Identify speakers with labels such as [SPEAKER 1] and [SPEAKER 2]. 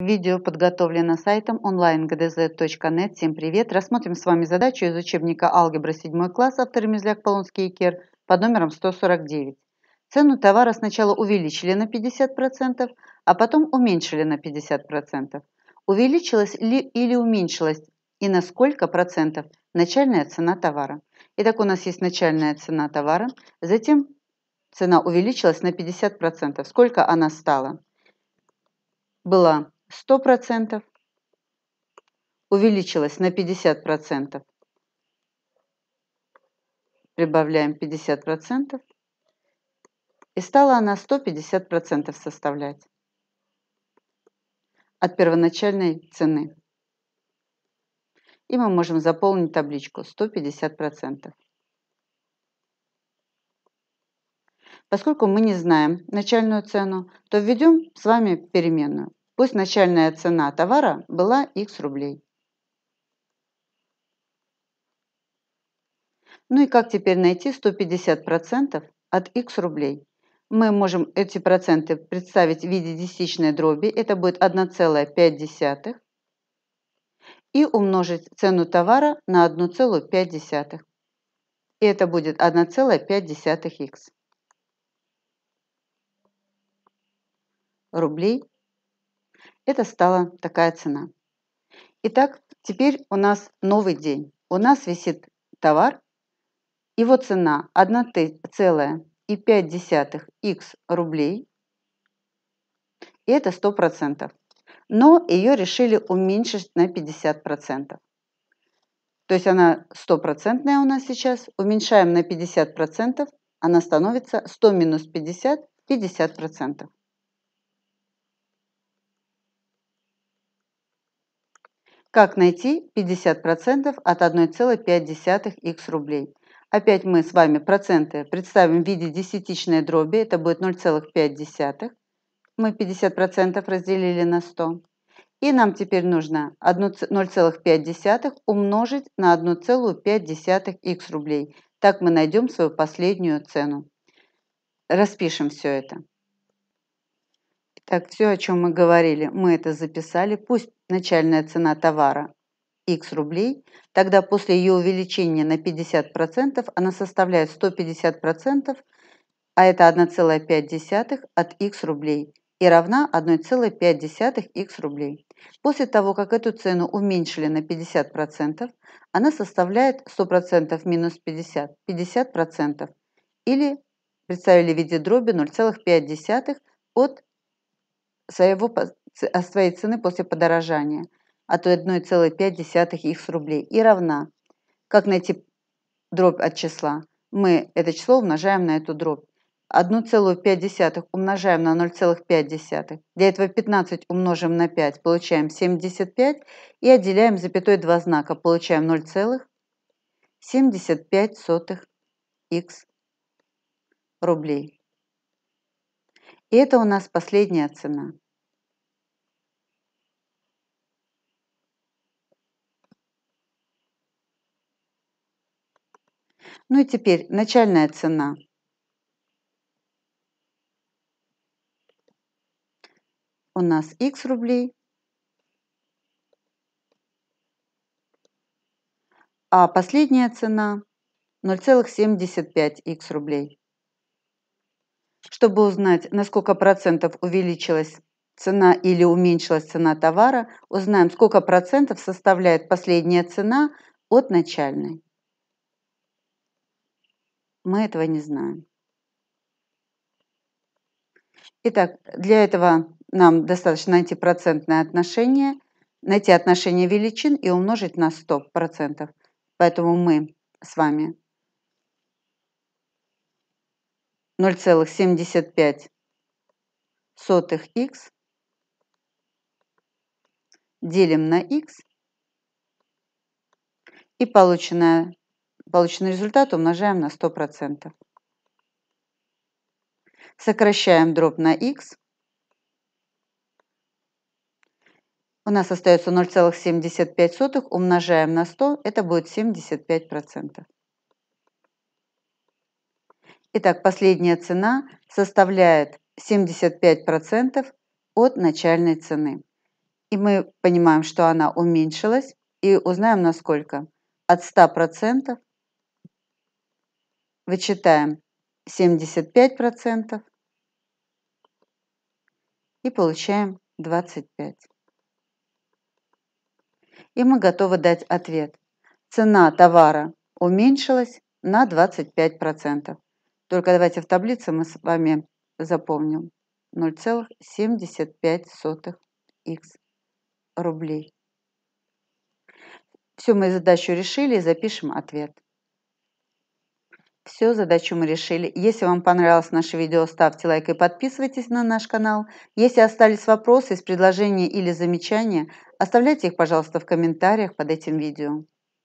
[SPEAKER 1] Видео подготовлено сайтом online.gdz.net. Всем привет! Рассмотрим с вами задачу из учебника «Алгебра 7 класс» автор Мерзляк, Полонский и Кер под номером 149. Цену товара сначала увеличили на 50%, а потом уменьшили на 50%. Увеличилась ли или уменьшилась и на сколько процентов начальная цена товара? Итак, у нас есть начальная цена товара, затем цена увеличилась на 50%. Сколько она стала? Была 100% увеличилось на 50%. Прибавляем 50%. И стала она 150% составлять от первоначальной цены. И мы можем заполнить табличку 150%. Поскольку мы не знаем начальную цену, то введем с вами переменную. Пусть начальная цена товара была x рублей. Ну и как теперь найти 150% от x рублей? Мы можем эти проценты представить в виде десятичной дроби. Это будет 1,5 и умножить цену товара на 1,5. И это будет 1,5х. Рублей это стала такая цена. Итак, теперь у нас новый день. У нас висит товар, его цена 1,5х рублей, и это 100%. Но ее решили уменьшить на 50%. То есть она стопроцентная у нас сейчас. Уменьшаем на 50%, она становится 100 минус 50, 50%. Как найти 50% от 1,5х рублей? Опять мы с вами проценты представим в виде десятичной дроби, это будет 0,5. Мы 50% разделили на 100. И нам теперь нужно 0,5 умножить на 1,5х рублей. Так мы найдем свою последнюю цену. Распишем все это. Так, все, о чем мы говорили, мы это записали. Пусть начальная цена товара x рублей, тогда после ее увеличения на 50% она составляет 150%, а это 1,5 от x рублей и равна 1,5 x рублей. После того, как эту цену уменьшили на 50%, она составляет 100% минус 50, 50%, или представили в виде дроби 0,5 от своего а своей цены после подорожания, а то 1,5 их с рублей, и равна. Как найти дробь от числа? Мы это число умножаем на эту дробь. 1,5 умножаем на 0,5. Для этого 15 умножим на 5, получаем 75 и отделяем запятой два знака, получаем 0,75 х рублей. И это у нас последняя цена. Ну и теперь начальная цена. У нас x рублей. А последняя цена 0,75 x рублей. Чтобы узнать, на сколько процентов увеличилась цена или уменьшилась цена товара, узнаем, сколько процентов составляет последняя цена от начальной. Мы этого не знаем. Итак, для этого нам достаточно найти процентное отношение, найти отношение величин и умножить на 100%. Поэтому мы с вами 0,75 сотых х делим на х и полученная Полученный результат умножаем на 100%. Сокращаем дробь на x, У нас остается 0,75, умножаем на 100, это будет 75%. Итак, последняя цена составляет 75% от начальной цены. И мы понимаем, что она уменьшилась, и узнаем насколько. сколько. От 100% Вычитаем 75% и получаем 25. И мы готовы дать ответ. Цена товара уменьшилась на 25%. Только давайте в таблице мы с вами запомним 0,75 х рублей. Все, мы задачу решили и запишем ответ. Все, задачу мы решили. Если вам понравилось наше видео, ставьте лайк и подписывайтесь на наш канал. Если остались вопросы предложения или замечания, оставляйте их, пожалуйста, в комментариях под этим видео.